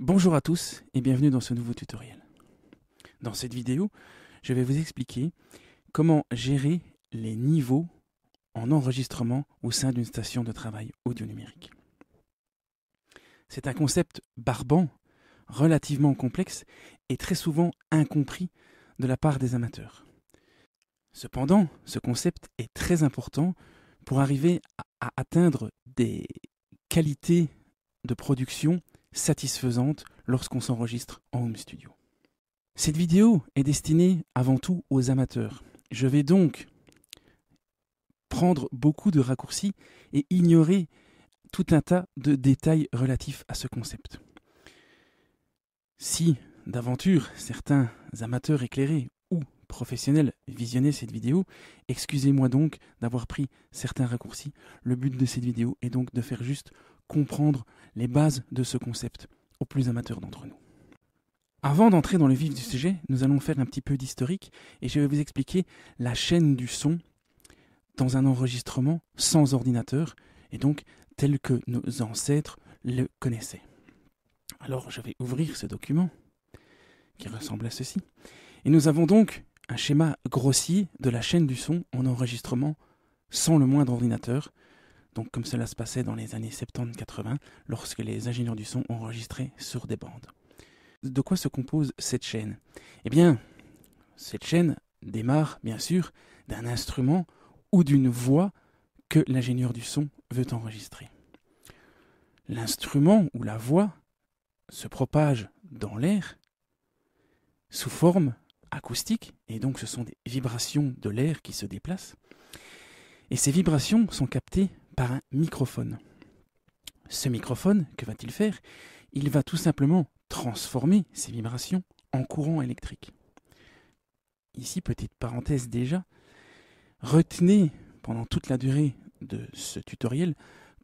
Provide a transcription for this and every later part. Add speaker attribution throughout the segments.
Speaker 1: Bonjour à tous et bienvenue dans ce nouveau tutoriel. Dans cette vidéo, je vais vous expliquer comment gérer les niveaux en enregistrement au sein d'une station de travail audio numérique. C'est un concept barbant, relativement complexe et très souvent incompris de la part des amateurs. Cependant, ce concept est très important pour arriver à atteindre des qualités de production satisfaisante lorsqu'on s'enregistre en home studio. Cette vidéo est destinée avant tout aux amateurs. Je vais donc prendre beaucoup de raccourcis et ignorer tout un tas de détails relatifs à ce concept. Si, d'aventure, certains amateurs éclairés ou professionnels visionnaient cette vidéo, excusez-moi donc d'avoir pris certains raccourcis. Le but de cette vidéo est donc de faire juste comprendre les bases de ce concept aux plus amateurs d'entre nous. Avant d'entrer dans le vif du sujet, nous allons faire un petit peu d'historique et je vais vous expliquer la chaîne du son dans un enregistrement sans ordinateur et donc tel que nos ancêtres le connaissaient. Alors je vais ouvrir ce document qui ressemble à ceci. Et nous avons donc un schéma grossier de la chaîne du son en enregistrement sans le moindre ordinateur donc comme cela se passait dans les années 70-80, lorsque les ingénieurs du son enregistraient sur des bandes. De quoi se compose cette chaîne Eh bien, cette chaîne démarre, bien sûr, d'un instrument ou d'une voix que l'ingénieur du son veut enregistrer. L'instrument ou la voix se propage dans l'air sous forme acoustique, et donc ce sont des vibrations de l'air qui se déplacent, et ces vibrations sont captées par un microphone. Ce microphone, que va-t-il faire Il va tout simplement transformer ces vibrations en courant électrique. Ici, petite parenthèse déjà, retenez pendant toute la durée de ce tutoriel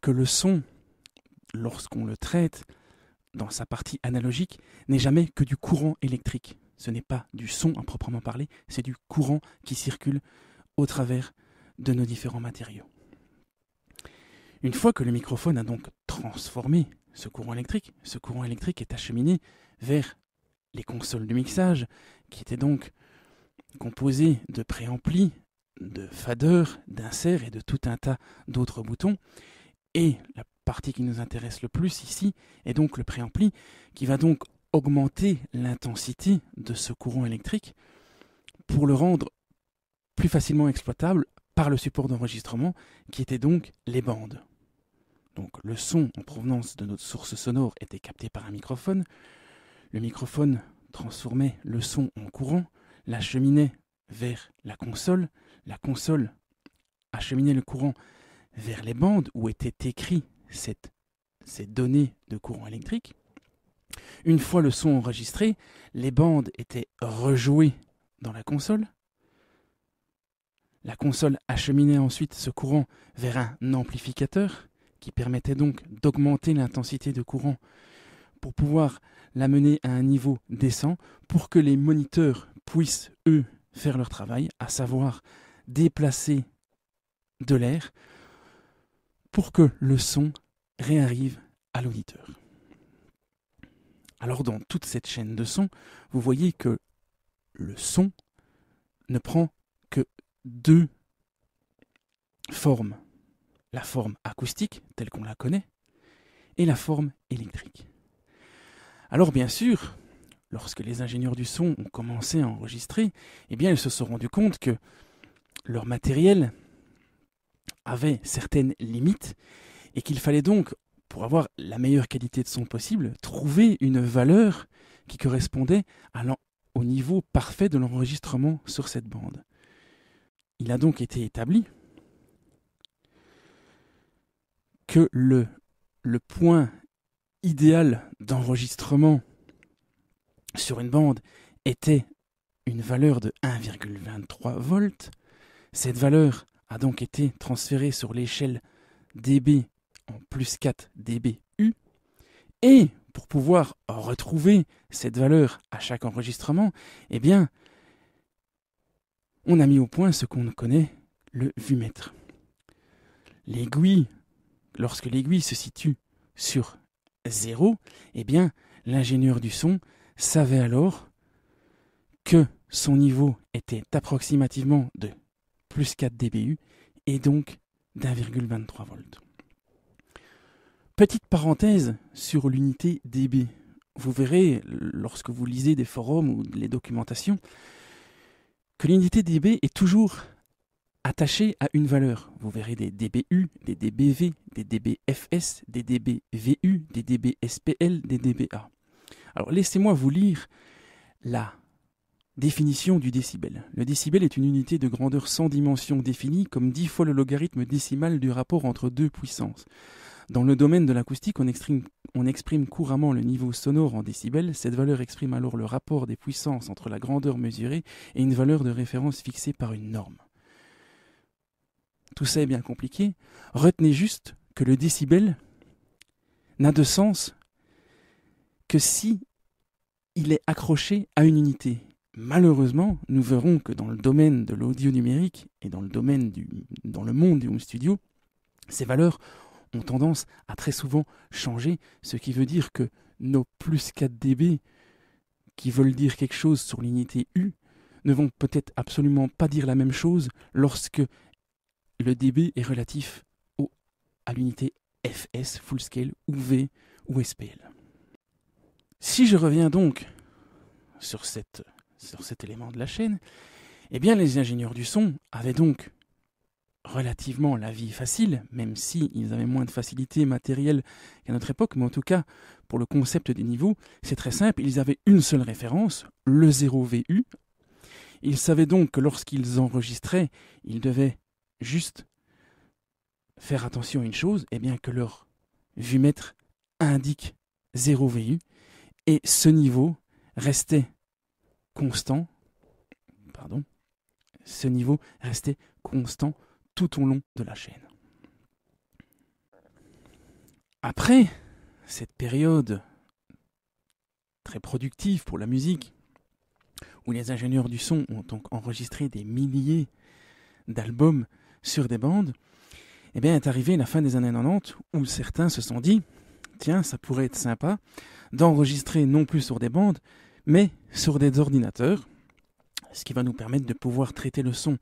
Speaker 1: que le son, lorsqu'on le traite dans sa partie analogique, n'est jamais que du courant électrique. Ce n'est pas du son à proprement parler, c'est du courant qui circule au travers de nos différents matériaux. Une fois que le microphone a donc transformé ce courant électrique, ce courant électrique est acheminé vers les consoles de mixage, qui étaient donc composées de préamplis, de faders, d'inserts et de tout un tas d'autres boutons. Et la partie qui nous intéresse le plus ici est donc le préampli, qui va donc augmenter l'intensité de ce courant électrique pour le rendre plus facilement exploitable par le support d'enregistrement, qui étaient donc les bandes. Donc le son en provenance de notre source sonore était capté par un microphone. Le microphone transformait le son en courant, l'acheminait vers la console, la console acheminait le courant vers les bandes où étaient écrites ces données de courant électrique. Une fois le son enregistré, les bandes étaient rejouées dans la console. La console acheminait ensuite ce courant vers un amplificateur qui permettait donc d'augmenter l'intensité de courant pour pouvoir l'amener à un niveau décent pour que les moniteurs puissent, eux, faire leur travail, à savoir déplacer de l'air pour que le son réarrive à l'auditeur. Alors dans toute cette chaîne de son, vous voyez que le son ne prend que deux formes la forme acoustique, telle qu'on la connaît, et la forme électrique. Alors bien sûr, lorsque les ingénieurs du son ont commencé à enregistrer, eh bien ils se sont rendus compte que leur matériel avait certaines limites et qu'il fallait donc, pour avoir la meilleure qualité de son possible, trouver une valeur qui correspondait au niveau parfait de l'enregistrement sur cette bande. Il a donc été établi, que le, point idéal d'enregistrement sur une bande était une valeur de 1,23 volts, cette valeur a donc été transférée sur l'échelle dB en plus 4 dBu, et pour pouvoir retrouver cette valeur à chaque enregistrement, eh bien, on a mis au point ce qu'on connaît le vumètre. L'aiguille lorsque l'aiguille se situe sur zéro, eh bien, l'ingénieur du son savait alors que son niveau était approximativement de plus 4 dBU et donc d'1,23 volts. Petite parenthèse sur l'unité dB. Vous verrez, lorsque vous lisez des forums ou les documentations, que l'unité dB est toujours attachés à une valeur. Vous verrez des DBU, des DBV, des DBFS, des DBVU, des DBSPL, des DBA. Alors laissez-moi vous lire la définition du décibel. Le décibel est une unité de grandeur sans dimension définie comme 10 fois le logarithme décimal du rapport entre deux puissances. Dans le domaine de l'acoustique, on exprime, on exprime, couramment le niveau sonore en décibels. Cette valeur exprime alors le rapport des puissances entre la grandeur mesurée et une valeur de référence fixée par une norme tout ça est bien compliqué, retenez juste que le décibel n'a de sens que si il est accroché à une unité. Malheureusement, nous verrons que dans le domaine de l'audio numérique et dans le domaine du dans le monde du home studio, ces valeurs ont tendance à très souvent changer, ce qui veut dire que nos plus 4 dB qui veulent dire quelque chose sur l'unité U ne vont peut-être absolument pas dire la même chose lorsque le dB est relatif au, à l'unité FS, full scale, ou V ou SPL. Si je reviens donc sur, cette, sur cet élément de la chaîne, eh bien les ingénieurs du son avaient donc relativement la vie facile, même si ils avaient moins de facilité matérielle qu'à notre époque, mais en tout cas, pour le concept des niveaux, c'est très simple, ils avaient une seule référence, le 0VU. Ils savaient donc que lorsqu'ils enregistraient, ils devaient juste faire attention à une chose, et eh bien que leur vue mètre indique 0 VU, et ce niveau restait constant, pardon, ce niveau restait constant tout au long de la chaîne. Après cette période très productive pour la musique, où les ingénieurs du son ont donc enregistré des milliers d'albums sur des bandes, eh bien, est arrivé la fin des années 90 où certains se sont dit tiens, ça pourrait être sympa d'enregistrer non plus sur des bandes, mais sur des ordinateurs, ce qui va nous permettre de pouvoir traiter le son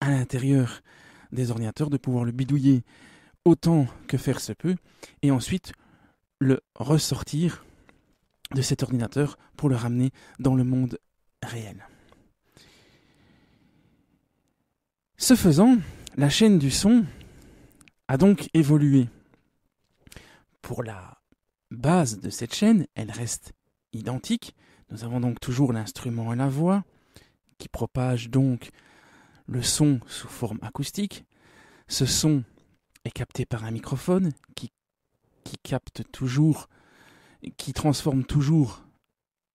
Speaker 1: à l'intérieur des ordinateurs, de pouvoir le bidouiller autant que faire se peut, et ensuite le ressortir de cet ordinateur pour le ramener dans le monde réel. Ce faisant, la chaîne du son a donc évolué. Pour la base de cette chaîne, elle reste identique. Nous avons donc toujours l'instrument et la voix, qui propagent donc le son sous forme acoustique. Ce son est capté par un microphone qui, qui capte toujours, qui transforme toujours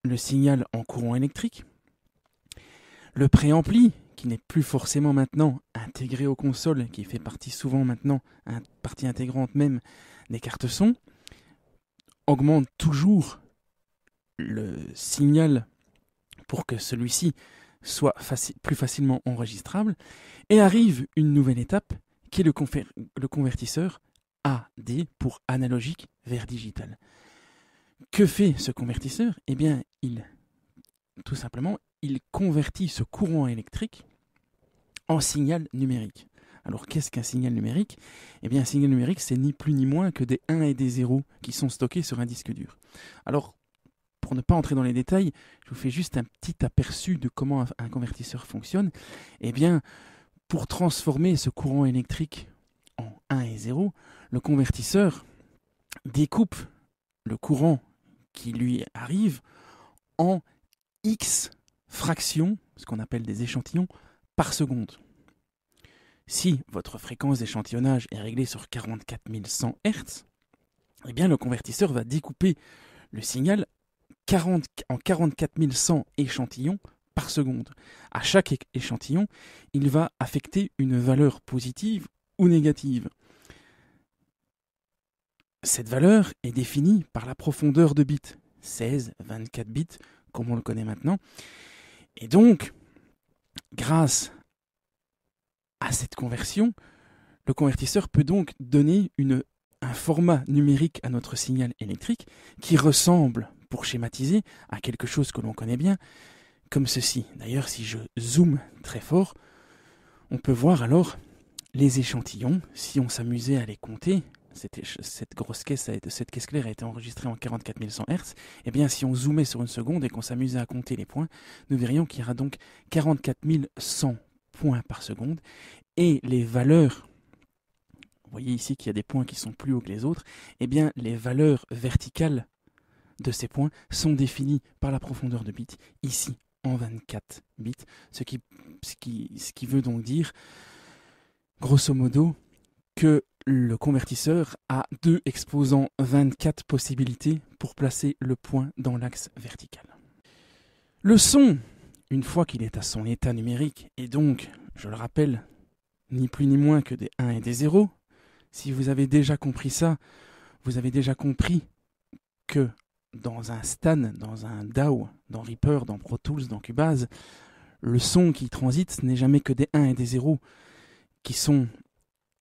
Speaker 1: le signal en courant électrique. Le préampli qui n'est plus forcément maintenant intégré aux consoles, qui fait partie souvent maintenant, partie intégrante même des cartes son, augmente toujours le signal pour que celui-ci soit plus facilement enregistrable, et arrive une nouvelle étape qui est le, le convertisseur AD pour analogique vers digital. Que fait ce convertisseur Eh bien, il tout simplement, il convertit ce courant électrique en signal numérique. Alors qu'est-ce qu'un signal numérique Eh bien un signal numérique, c'est ni plus ni moins que des 1 et des 0 qui sont stockés sur un disque dur. Alors pour ne pas entrer dans les détails, je vous fais juste un petit aperçu de comment un convertisseur fonctionne. Eh bien, pour transformer ce courant électrique en 1 et 0, le convertisseur découpe le courant qui lui arrive en X fraction, ce qu'on appelle des échantillons, par seconde. Si votre fréquence d'échantillonnage est réglée sur 44 100 Hz, eh bien le convertisseur va découper le signal en 44 100 échantillons par seconde. À chaque échantillon, il va affecter une valeur positive ou négative. Cette valeur est définie par la profondeur de bits, 16, 24 bits, comme on le connaît maintenant, et donc, grâce à cette conversion, le convertisseur peut donc donner un format numérique à notre signal électrique qui ressemble, pour schématiser, à quelque chose que l'on connaît bien, comme ceci. D'ailleurs, si je zoome très fort, on peut voir alors les échantillons, si on s'amusait à les compter, cette grosse caisse, cette caisse claire a été enregistrée en 44 100 Hz, et bien si on zoomait sur une seconde et qu'on s'amusait à compter les points, nous verrions qu'il y aura donc 44 100 points par seconde, et les valeurs vous voyez ici qu'il y a des points qui sont plus hauts que les autres, et eh bien les valeurs verticales de ces points sont définies par la profondeur de bits, ici en 24 bits, ce qui, ce qui veut donc dire, grosso modo, que le convertisseur a deux exposants 24 possibilités pour placer le point dans l'axe vertical. Le son, une fois qu'il est à son état numérique, et donc, je le rappelle, ni plus ni moins que des 1 et des 0, si vous avez déjà compris ça, vous avez déjà compris que dans un Stan, dans un DAO, dans Reaper, dans Pro Tools, dans Cubase, le son qui transite n'est jamais que des 1 et des 0, qui sont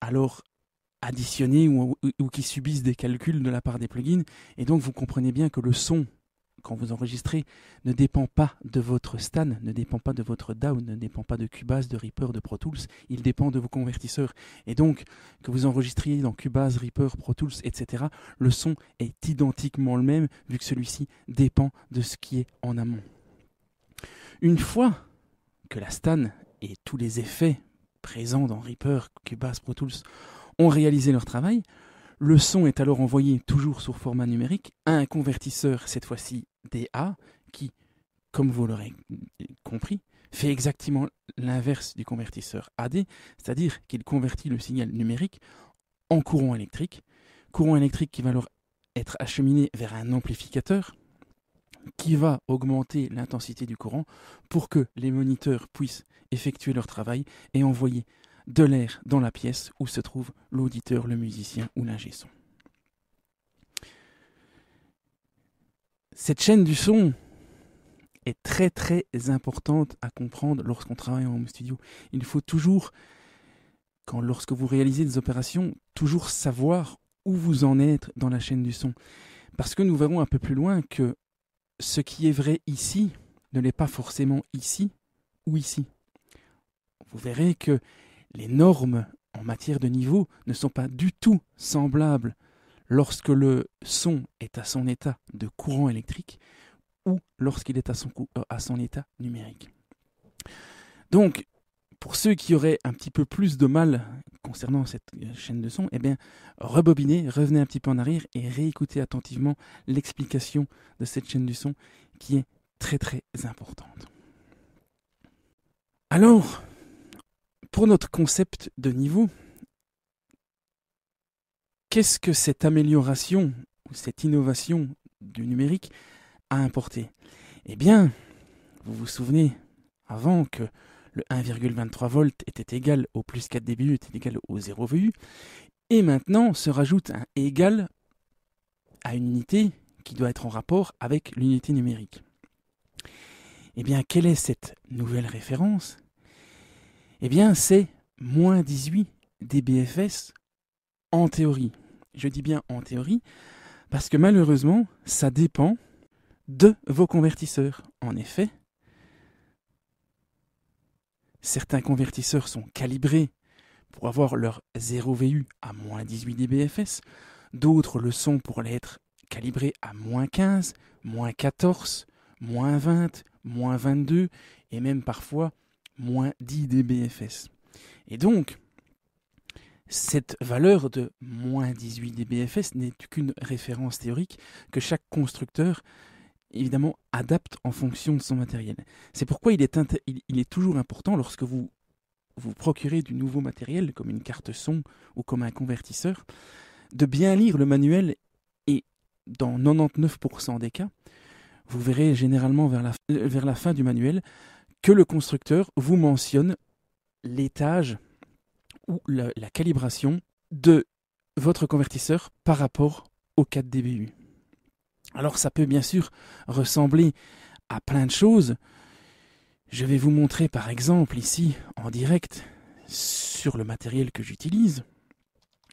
Speaker 1: alors additionnés ou, qui subissent des calculs de la part des plugins. Et donc vous comprenez bien que le son, quand vous enregistrez, ne dépend pas de votre Stan, ne dépend pas de votre DOWN, ne dépend pas de Cubase, de Reaper, de Pro Tools, il dépend de vos convertisseurs. Et donc que vous enregistriez dans Cubase, Reaper, Pro Tools, etc., le son est identiquement le même vu que celui-ci dépend de ce qui est en amont. Une fois que la Stan et tous les effets présents dans Reaper, Cubase, Pro Tools ont réalisé leur travail. Le son est alors envoyé, toujours sur format numérique, à un convertisseur, cette fois-ci DA, qui, comme vous l'aurez compris, fait exactement l'inverse du convertisseur AD, c'est-à-dire qu'il convertit le signal numérique en courant électrique, courant électrique qui va alors être acheminé vers un amplificateur qui va augmenter l'intensité du courant pour que les moniteurs puissent effectuer leur travail et envoyer de l'air dans la pièce où se trouve l'auditeur, le musicien ou l'ingé son. Cette chaîne du son est très très importante à comprendre lorsqu'on travaille en home studio. Il faut toujours, quand, lorsque vous réalisez des opérations, toujours savoir où vous en êtes dans la chaîne du son. Parce que nous verrons un peu plus loin que ce qui est vrai ici ne l'est pas forcément ici ou ici. Vous verrez que les normes en matière de niveau ne sont pas du tout semblables lorsque le son est à son état de courant électrique ou lorsqu'il est à son, euh, état numérique. Donc, pour ceux qui auraient un petit peu plus de mal concernant cette euh, chaîne de son, eh bien, rebobinez, revenez un petit peu en arrière et réécoutez attentivement l'explication de cette chaîne de son qui est très très importante. Alors, pour notre concept de niveau, qu'est-ce que cette amélioration ou cette innovation du numérique a importé Eh bien, vous vous souvenez, avant que le 1,23 volts était égal au plus 4 dBu était égal au 0 VU, et maintenant se rajoute un égal à une unité qui doit être en rapport avec l'unité numérique. Eh bien, quelle est cette nouvelle référence eh bien c'est moins 18 dBFS en théorie. Je dis bien en théorie, parce que malheureusement, ça dépend de vos convertisseurs. En effet, certains convertisseurs sont calibrés pour avoir leur 0 VU à moins 18 dBFS. d'autres le sont pour l'être calibrés à moins 15, moins 14, moins 20, moins 22, et même parfois moins 10 dBFS. Et donc, cette valeur de moins 18 dBFS n'est qu'une référence théorique que chaque constructeur évidemment adapte en fonction de son matériel. C'est pourquoi il est, toujours important lorsque vous vous procurez du nouveau matériel comme une carte son ou comme un convertisseur, de bien lire le manuel et dans 99% des cas, vous verrez généralement vers la fin du manuel que le constructeur vous mentionne l'étage ou la, calibration de votre convertisseur par rapport au 4 dBU. Alors ça peut bien sûr ressembler à plein de choses. Je vais vous montrer par exemple ici en direct sur le matériel que j'utilise.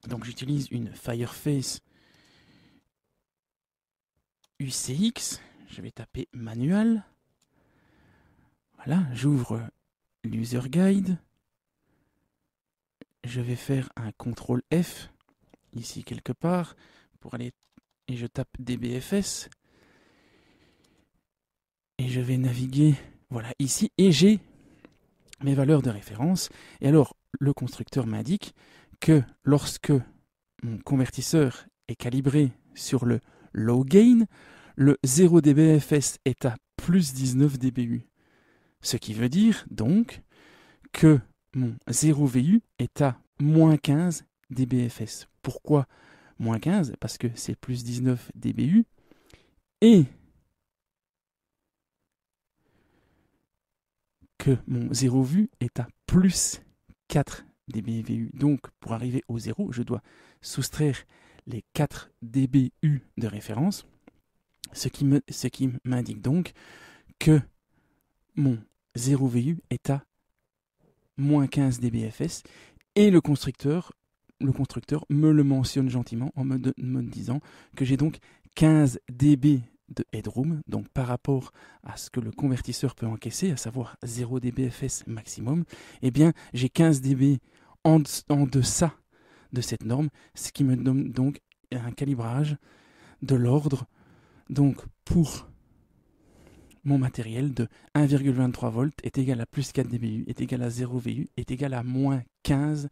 Speaker 1: Donc j'utilise une Fireface UCX. Je vais taper manuel. Là, j'ouvre l'user guide. Je vais faire un CTRL F ici quelque part pour aller et je tape DBFS et je vais naviguer voilà ici et j'ai mes valeurs de référence et alors le constructeur m'indique que lorsque mon convertisseur est calibré sur le low gain, le 0 dBFS est à plus 19 dBu. Ce qui veut dire donc que mon 0 VU est à moins 15 dBFS. Pourquoi moins 15 Parce que c'est plus 19 dBU. Et que mon 0 VU est à plus 4 dBVU. Donc pour arriver au 0, je dois soustraire les 4 dBU de référence, ce qui m'indique donc que mon 0VU est à moins 15 dBFS et le constructeur, le constructeur me le mentionne gentiment en me, disant que j'ai donc 15 dB de headroom, donc par rapport à ce que le convertisseur peut encaisser, à savoir 0 dBFS maximum, eh bien j'ai 15 dB en, en, deçà de cette norme, ce qui me donne donc un calibrage de l'ordre, donc pour mon matériel de 1,23 volts est égal à plus 4 dBU, est égal à 0 VU, est égal à moins 15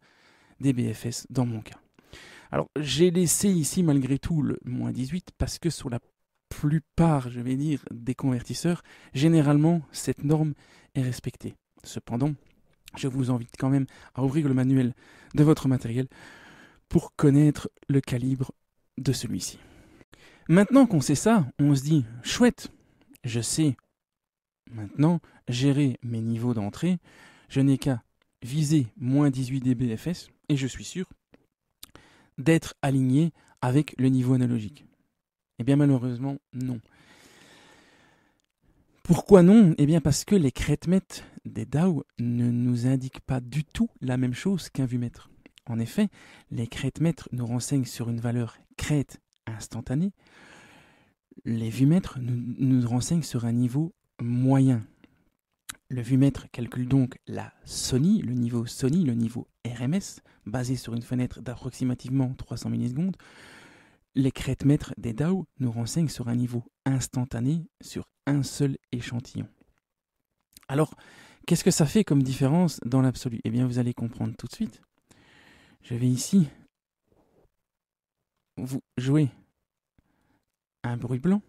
Speaker 1: dBFS dans mon cas. Alors j'ai laissé ici malgré tout le moins 18 parce que sur la plupart, je vais dire, des convertisseurs, généralement cette norme est respectée. Cependant, je vous invite quand même à ouvrir le manuel de votre matériel pour connaître le calibre de celui-ci. Maintenant qu'on sait ça, on se dit chouette, je sais Maintenant, gérer mes niveaux d'entrée, je n'ai qu'à viser moins 18 dBFS et je suis sûr d'être aligné avec le niveau analogique. Eh bien malheureusement, non. Pourquoi non Eh bien parce que les mètres des DAO ne nous indiquent pas du tout la même chose qu'un vu-mètre. En effet, les mètres nous renseignent sur une valeur crête instantanée, les vumètres nous, nous renseignent sur un niveau moyen. Le vu-mètre calcule donc la Sony, le niveau Sony, le niveau RMS, basé sur une fenêtre d'approximativement 300 millisecondes. Les crêtes mètres des DAO nous renseignent sur un niveau instantané sur un seul échantillon. Alors, qu'est-ce que ça fait comme différence dans l'absolu Eh bien, vous allez comprendre tout de suite. Je vais ici vous jouer un bruit blanc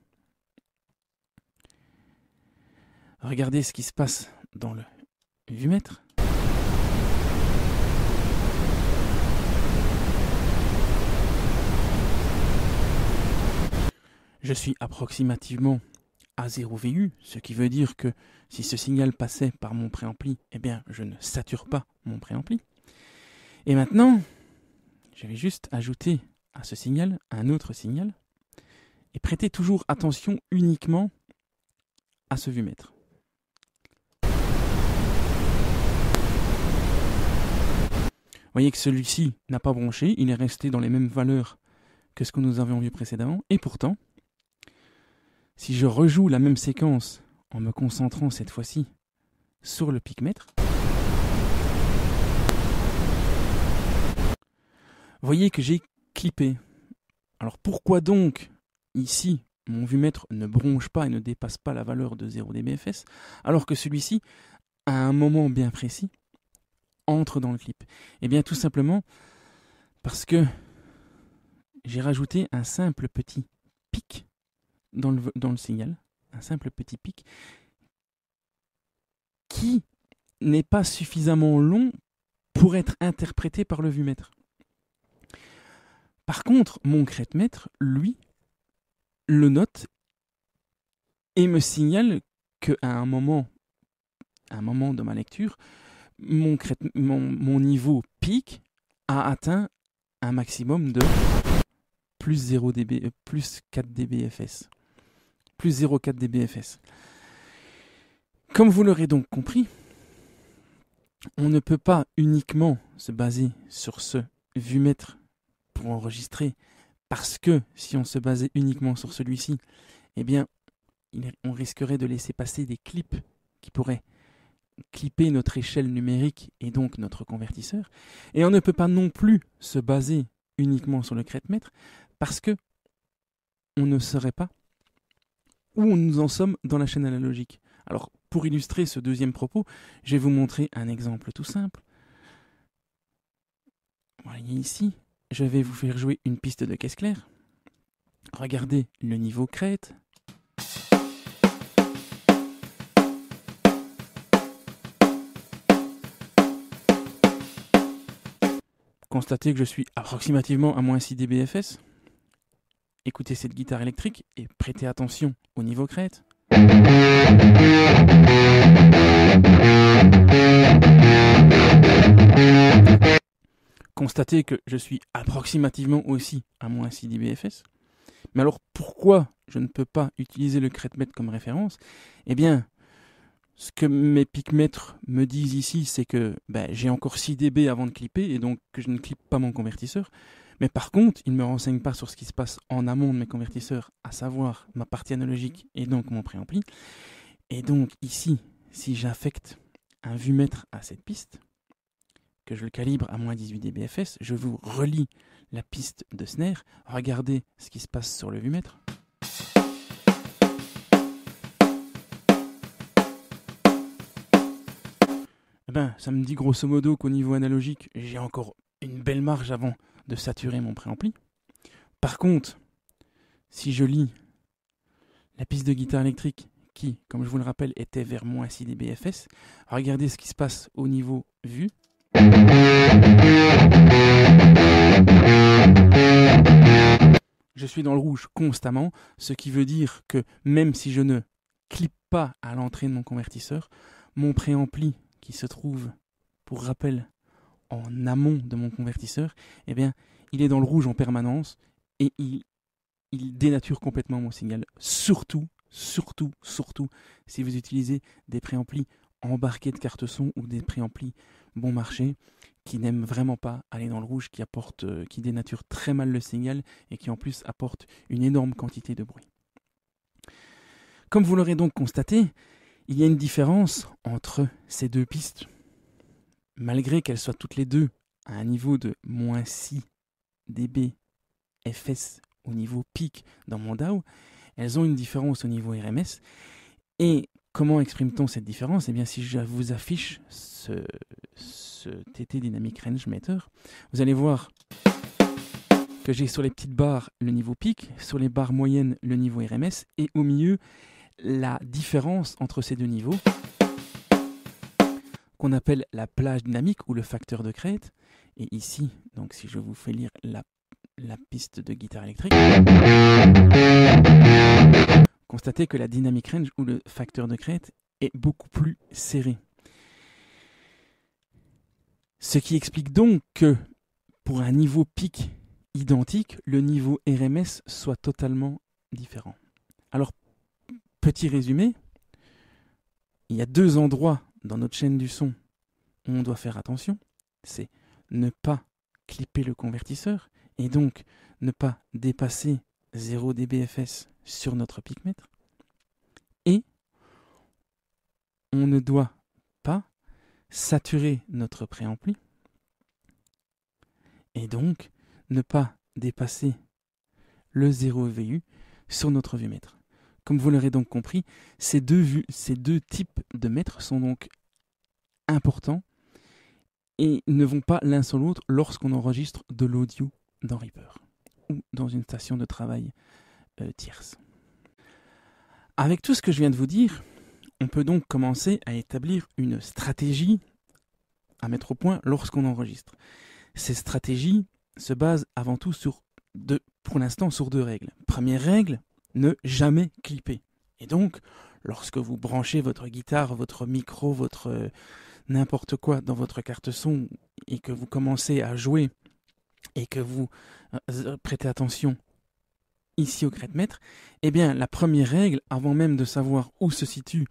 Speaker 1: Regardez ce qui se passe dans le vumètre. Je suis approximativement à 0 VU, ce qui veut dire que si ce signal passait par mon préampli, eh bien je ne sature pas mon préampli. Et maintenant, je vais juste ajouter à ce signal un autre signal et prêter toujours attention uniquement à ce vumètre. voyez que celui-ci n'a pas bronché, il est resté dans les mêmes valeurs que ce que nous avions vu précédemment, et pourtant, si je rejoue la même séquence en me concentrant cette fois-ci sur le picmètre, voyez que j'ai clippé. Alors pourquoi donc, ici, mon vue-mètre ne bronche pas et ne dépasse pas la valeur de 0 dBFS, alors que celui-ci, à un moment bien précis, entre dans le clip Eh bien, tout simplement parce que j'ai rajouté un simple petit pic dans le, dans le signal, un simple petit pic qui n'est pas suffisamment long pour être interprété par le vue-mètre. Par contre, mon crête-mètre, lui, le note et me signale qu'à un moment, à un moment de ma lecture, mon, niveau pic a atteint un maximum de plus 0 dB, 4 euh, dBFS. Plus 0,4 dBFS. Comme vous l'aurez donc compris, on ne peut pas uniquement se baser sur ce vumètre pour enregistrer, parce que si on se basait uniquement sur celui-ci, eh bien, on risquerait de laisser passer des clips qui pourraient clipper notre échelle numérique et donc notre convertisseur. Et on ne peut pas non plus se baser uniquement sur le crête-mètre parce que on ne saurait pas où nous en sommes dans la chaîne analogique. Alors, pour illustrer ce deuxième propos, je vais vous montrer un exemple tout simple. Voyez ici, je vais vous faire jouer une piste de caisse claire. Regardez le niveau crête, constater que je suis approximativement à moins 6 dBFS. Écoutez cette guitare électrique et prêtez attention au niveau crête. Constatez que je suis approximativement aussi à moins 6 dBFS. Mais alors pourquoi je ne peux pas utiliser le crête mètre comme référence Eh bien, ce que mes picmètres me disent ici, c'est que ben, j'ai encore 6 dB avant de clipper et donc que je ne clippe pas mon convertisseur. Mais par contre, ils ne me renseignent pas sur ce qui se passe en amont de mes convertisseurs, à savoir ma partie analogique et donc mon préampli. Et donc ici, si j'affecte un vue-mètre à cette piste, que je le calibre à moins 18 dBFS, je vous relis la piste de snare. Regardez ce qui se passe sur le vue-mètre. Ben, ça me dit grosso modo qu'au niveau analogique, j'ai encore une belle marge avant de saturer mon préampli. Par contre, si je lis la piste de guitare électrique, qui, comme je vous le rappelle, était vers moins 6 dBFS, regardez ce qui se passe au niveau vue. Je suis dans le rouge constamment, ce qui veut dire que même si je ne clip pas à l'entrée de mon convertisseur, mon préampli qui se trouve, pour rappel, en amont de mon convertisseur, eh bien, il est dans le rouge en permanence et il, dénature complètement mon signal. Surtout, surtout, surtout, si vous utilisez des préamplis embarqués de cartes son ou des préamplis bon marché qui n'aiment vraiment pas aller dans le rouge, qui apporte, euh, qui dénature très mal le signal et qui en plus apporte une énorme quantité de bruit. Comme vous l'aurez donc constaté, il y a une différence entre ces deux pistes. Malgré qu'elles soient toutes les deux à un niveau de moins 6 dB FS au niveau pic dans mon DAO, elles ont une différence au niveau RMS. Et comment exprime-t-on cette différence Eh bien, si je vous affiche ce, TT Dynamic Range Meter, vous allez voir que j'ai sur les petites barres le niveau pic, sur les barres moyennes le niveau RMS, et au milieu la différence entre ces deux niveaux, qu'on appelle la plage dynamique ou le facteur de crête. Et ici, donc si je vous fais lire la, piste de guitare électrique, constatez que la dynamic range ou le facteur de crête est beaucoup plus serré. Ce qui explique donc que pour un niveau pic identique, le niveau RMS soit totalement différent. Alors petit résumé, il y a deux endroits dans notre chaîne du son où on doit faire attention. C'est ne pas clipper le convertisseur et donc ne pas dépasser 0 dBFS sur notre picmètre. Et on ne doit pas saturer notre préampli et donc ne pas dépasser le 0 VU sur notre vue mètre. Comme vous l'aurez donc compris, ces deux, vues, ces deux types de maîtres sont donc importants et ne vont pas l'un sur l'autre lorsqu'on enregistre de l'audio dans Reaper ou dans une station de travail euh, tierce. Avec tout ce que je viens de vous dire, on peut donc commencer à établir une stratégie à mettre au point lorsqu'on enregistre. Ces stratégies se basent avant tout sur pour l'instant sur deux règles. Première règle, ne jamais clipper. Et donc, lorsque vous branchez votre guitare, votre micro, votre euh, n'importe quoi dans votre carte son et que vous commencez à jouer et que vous euh, euh, prêtez attention ici au crête-mètre, eh bien la première règle, avant même de savoir où se situe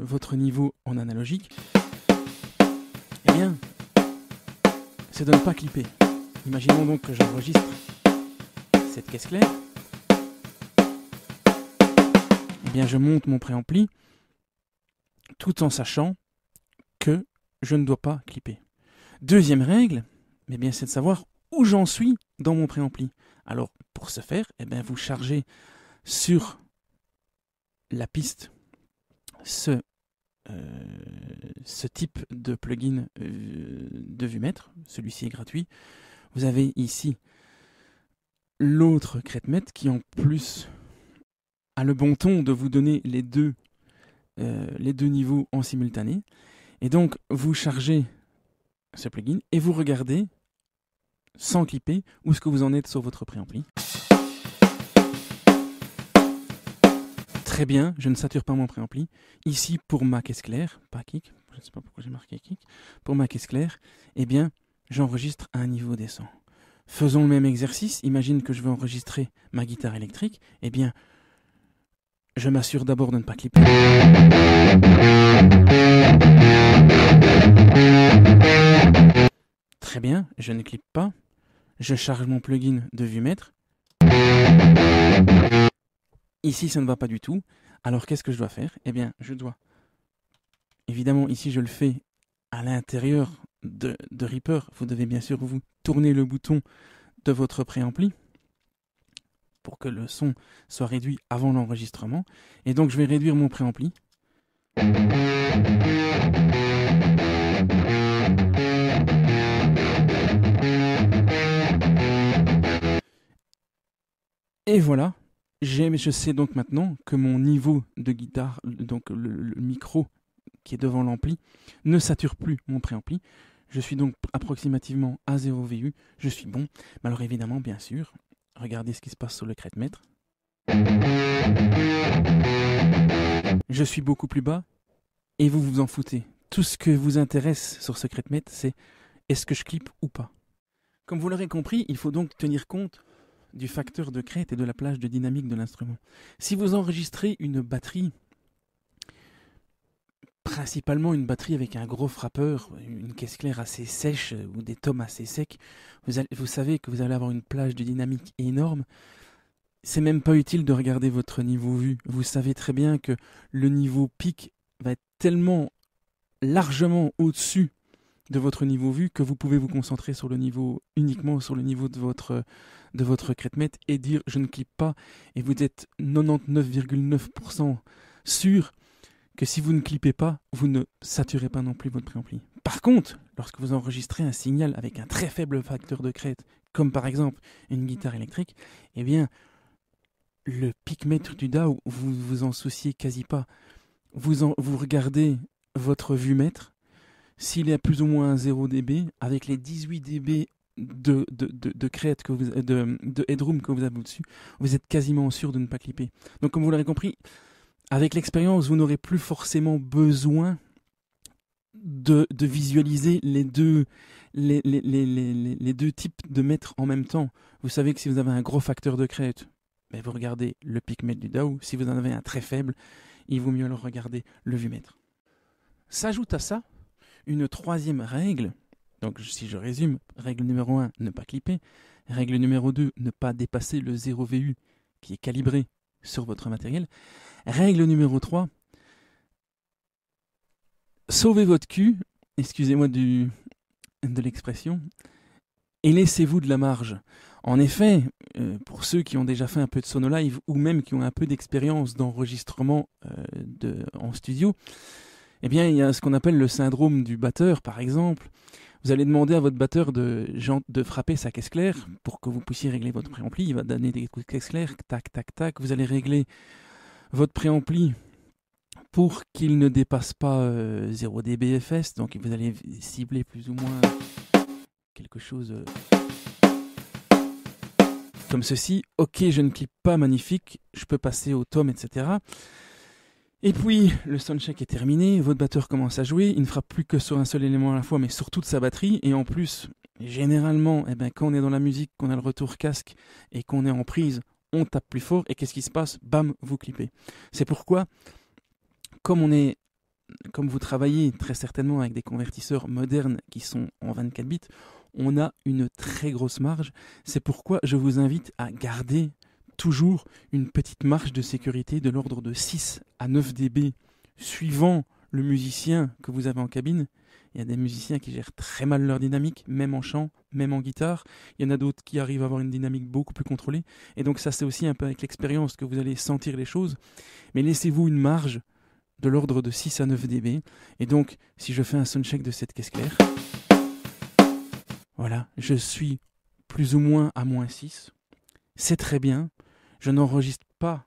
Speaker 1: votre niveau en analogique, eh bien, c'est de ne pas clipper. Imaginons donc que j'enregistre cette caisse claire. Eh je monte mon préampli tout en sachant que je ne dois pas clipper. Deuxième règle, mais eh bien c'est de savoir où j'en suis dans mon préampli. Alors pour ce faire, eh bien vous chargez sur la piste ce, euh, type de plugin euh, de vue mètre Celui-ci est gratuit. Vous avez ici l'autre maître qui en plus a le bon ton de vous donner les deux, euh, les deux niveaux en simultané. Et donc, vous chargez ce plugin et vous regardez, sans clipper, où ce que vous en êtes sur votre préampli. Très bien, je ne sature pas mon préampli. Ici, pour ma caisse claire, pas kick, je ne sais pas pourquoi j'ai marqué kick, pour ma caisse claire, eh bien, j'enregistre à un niveau décent. Faisons le même exercice, imagine que je veux enregistrer ma guitare électrique, eh bien, je m'assure d'abord de ne pas clipper. Très bien, je ne clippe pas. Je charge mon plugin de vue mètre. Ici, ça ne va pas du tout. Alors, qu'est-ce que je dois faire Eh bien, je dois. Évidemment, ici, je le fais à l'intérieur de, de Reaper. Vous devez bien sûr vous tourner le bouton de votre préampli pour que le son soit réduit avant l'enregistrement. Et donc je vais réduire mon préampli. Et voilà, je sais donc maintenant que mon niveau de guitare, donc le, micro qui est devant l'ampli, ne sature plus mon préampli. Je suis donc approximativement à 0 VU, je suis bon. alors évidemment, bien sûr, Regardez ce qui se passe sur le crête-mètre. Je suis beaucoup plus bas et vous vous en foutez. Tout ce que vous intéresse sur ce crête-mètre, c'est est-ce que je clip ou pas. Comme vous l'aurez compris, il faut donc tenir compte du facteur de crête et de la plage de dynamique de l'instrument. Si vous enregistrez une batterie principalement une batterie avec un gros frappeur, une caisse claire assez sèche euh, ou des tomes assez secs, vous, savez que vous allez avoir une plage de dynamique énorme. C'est même pas utile de regarder votre niveau vu. Vous savez très bien que le niveau pic va être tellement largement au-dessus de votre niveau vu que vous pouvez vous concentrer sur le niveau uniquement sur le niveau de votre de votre et dire je ne clip pas et vous êtes 99,9% sûr que si vous ne clippez pas, vous ne saturez pas non plus votre préampli. Par contre, lorsque vous enregistrez un signal avec un très faible facteur de crête, comme par exemple une guitare électrique, eh bien, le picmètre du dao vous vous en souciez quasi pas. Vous, vous regardez votre vue mètre, s'il est à plus ou moins à 0 dB, avec les 18 dB de, de, de, crête que vous, de, de headroom que vous avez au-dessus, vous êtes quasiment sûr de ne pas clipper. Donc, comme vous l'aurez compris, avec l'expérience, vous n'aurez plus forcément besoin de, visualiser les deux, types de mètres en même temps. Vous savez que si vous avez un gros facteur de crête, mais ben vous regardez le pic mètre du Dow. Si vous en avez un très faible, il vaut mieux le regarder le vumètre. mètre. S'ajoute à ça une troisième règle. Donc si je résume, règle numéro 1, ne pas clipper. Règle numéro 2, ne pas dépasser le 0 VU qui est calibré sur votre matériel. Règle numéro 3. Sauvez votre cul, excusez-moi de l'expression, et laissez-vous de la marge. En effet, euh, pour ceux qui ont déjà fait un peu de sono live ou même qui ont un peu d'expérience d'enregistrement euh, en studio, eh bien, il y a ce qu'on appelle le syndrome du batteur, par exemple. Vous allez demander à votre batteur de, de frapper sa caisse claire pour que vous puissiez régler votre préampli. Il va donner des coups de caisse claire, tac, tac, tac. Vous allez régler votre préampli pour qu'il ne dépasse pas 0 euh, dBFS, donc vous allez cibler plus ou moins quelque chose euh, comme ceci. Ok, je ne clip pas, magnifique, je peux passer au tome, etc. Et puis, le soundcheck est terminé, votre batteur commence à jouer, il ne frappe plus que sur un seul élément à la fois, mais sur toute sa batterie, et en plus, généralement, eh ben, quand on est dans la musique, qu'on a le retour casque et qu'on est en prise, on tape plus fort et qu'est-ce qui se passe Bam, vous clippez. C'est pourquoi, comme on est, comme vous travaillez très certainement avec des convertisseurs modernes qui sont en 24 bits, on a une très grosse marge. C'est pourquoi je vous invite à garder toujours une petite marge de sécurité de l'ordre de 6 à 9 dB suivant le musicien que vous avez en cabine il y a des musiciens qui gèrent très mal leur dynamique, même en chant, même en guitare. Il y en a d'autres qui arrivent à avoir une dynamique beaucoup plus contrôlée. Et donc ça, c'est aussi un peu avec l'expérience que vous allez sentir les choses. Mais laissez-vous une marge de l'ordre de 6 à 9 dB. Et donc, si je fais un check de cette caisse claire, voilà, je suis plus ou moins à moins 6. C'est très bien. Je n'enregistre pas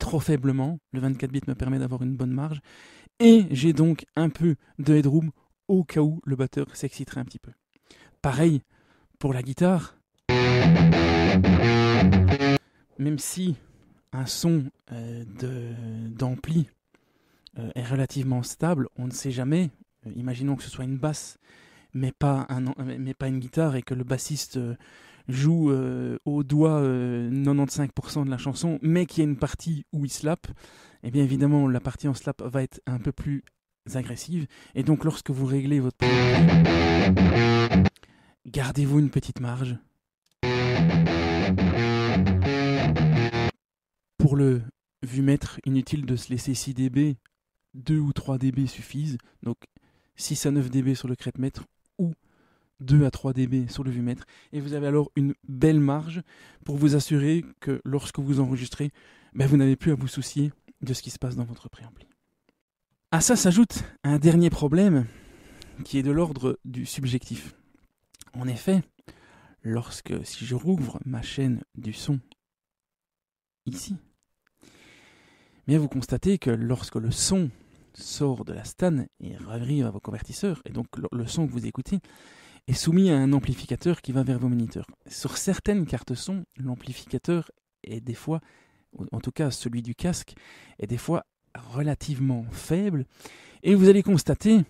Speaker 1: trop faiblement. Le 24 bits me permet d'avoir une bonne marge. Et j'ai donc un peu de headroom au cas où le batteur s'exciterait un petit peu. Pareil pour la guitare. Même si un son euh, d'ampli euh, est relativement stable, on ne sait jamais, euh, imaginons que ce soit une basse, mais pas, mais pas une guitare, et que le bassiste joue au doigt 95% de la chanson, mais qu'il y a une partie où il slappe, et eh bien évidemment la partie en slap va être un peu plus agressives. Et donc lorsque vous réglez votre... Gardez-vous une petite marge. Pour le vu mètre, inutile de se laisser 6 dB, 2 ou 3 dB suffisent. Donc 6 à 9 dB sur le crête mètre ou 2 à 3 dB sur le vu-mètre. Et vous avez alors une belle marge pour vous assurer que lorsque vous enregistrez, ben, vous n'avez plus à vous soucier de ce qui se passe dans votre préampli. À ça s'ajoute un dernier problème qui est de l'ordre du subjectif. En effet, lorsque si je rouvre ma chaîne du son ici, vous constatez que lorsque le son sort de la stan et arrive à vos convertisseurs, et donc le son que vous écoutez est soumis à un amplificateur qui va vers vos moniteurs. Sur certaines cartes son, l'amplificateur est des fois, en tout cas celui du casque, est des fois relativement faible. Et vous allez constater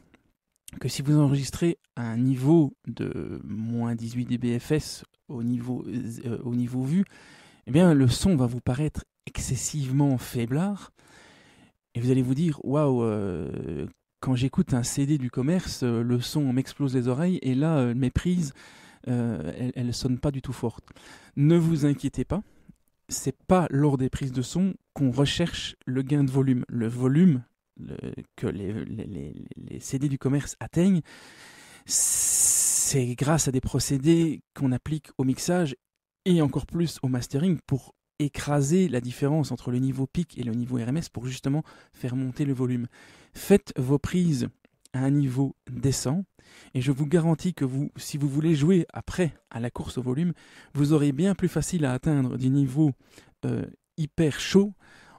Speaker 1: que si vous enregistrez à un niveau de moins 18 dBFS au niveau, euh, au niveau vu, eh bien le son va vous paraître excessivement faiblard. Et vous allez vous dire, waouh, euh, quand j'écoute un CD du commerce, euh, le son m'explose les oreilles et là, mes prises, elles, sonnent pas du tout fortes. Ne vous inquiétez pas, c'est pas lors des prises de son qu'on recherche le gain de volume, le volume que les, CD du commerce atteignent, c'est grâce à des procédés qu'on applique au mixage et encore plus au mastering pour écraser la différence entre le niveau PIC et le niveau RMS pour justement faire monter le volume. Faites vos prises à un niveau décent et je vous garantis que vous, si vous voulez jouer après à la course au volume, vous aurez bien plus facile à atteindre du niveau euh, hyper chaud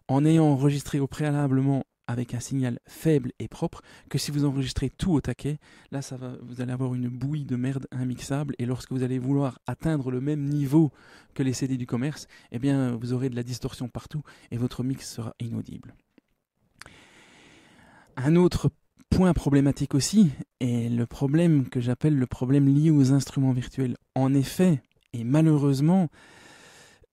Speaker 1: en ayant enregistré au préalablement avec un signal faible et propre que si vous enregistrez tout au taquet, là ça va, vous allez avoir une bouille de merde immixable et lorsque vous allez vouloir atteindre le même niveau que les CD du commerce, eh bien vous aurez de la distorsion partout et votre mix sera inaudible. Un autre point problématique aussi est le problème que j'appelle le problème lié aux instruments virtuels. En effet, et malheureusement,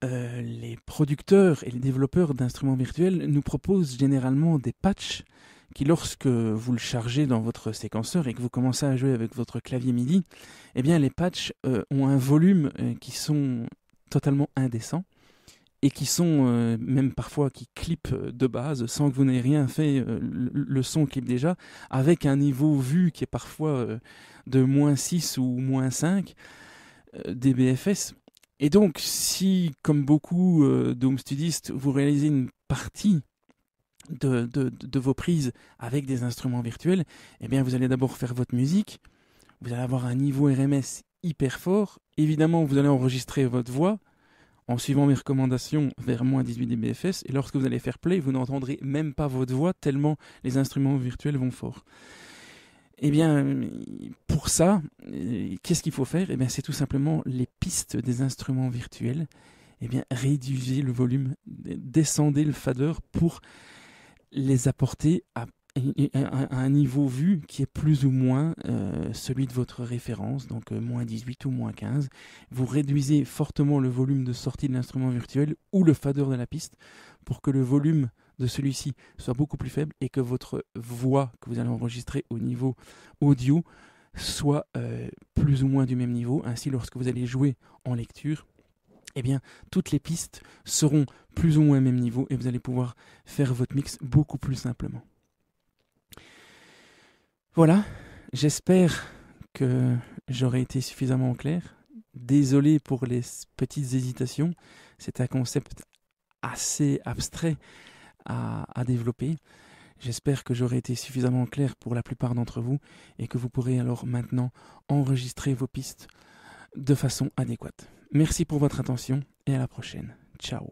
Speaker 1: euh, les producteurs et les développeurs d'instruments virtuels nous proposent généralement des patchs qui, lorsque vous le chargez dans votre séquenceur et que vous commencez à jouer avec votre clavier MIDI, eh bien les patchs euh, ont un volume euh, qui sont totalement indécents et qui sont même parfois qui clipent de base sans que vous n'ayez rien fait, le, son clip déjà, avec un niveau vu qui est parfois de moins 6 ou moins 5. DBFS et donc, si, comme beaucoup euh, de vous réalisez une partie de, vos prises avec des instruments virtuels, eh bien, vous allez d'abord faire votre musique, vous allez avoir un niveau RMS hyper fort. Évidemment, vous allez enregistrer votre voix en suivant mes recommandations vers moins 18 dBFS, et lorsque vous allez faire play, vous n'entendrez même pas votre voix tellement les instruments virtuels vont fort. Eh bien, pour ça, euh, qu'est-ce qu'il faut faire Eh bien, c'est tout simplement les pistes des instruments virtuels. Eh bien, réduisez le volume, descendez le fader pour les apporter à, un niveau vu qui est plus ou moins euh, celui de votre référence, donc euh, moins 18 ou moins 15. Vous réduisez fortement le volume de sortie de l'instrument virtuel ou le fader de la piste pour que le volume de celui-ci soit beaucoup plus faible et que votre voix que vous allez enregistrer au niveau audio soit euh, plus ou moins du même niveau. Ainsi, lorsque vous allez jouer en lecture, eh bien, toutes les pistes seront plus ou moins au même niveau et vous allez pouvoir faire votre mix beaucoup plus simplement. Voilà, j'espère que j'aurai été suffisamment clair. Désolé pour les petites hésitations, c'est un concept assez abstrait à, développer. J'espère que j'aurai été suffisamment clair pour la plupart d'entre vous et que vous pourrez alors maintenant enregistrer vos pistes de façon adéquate. Merci pour votre attention et à la prochaine. Ciao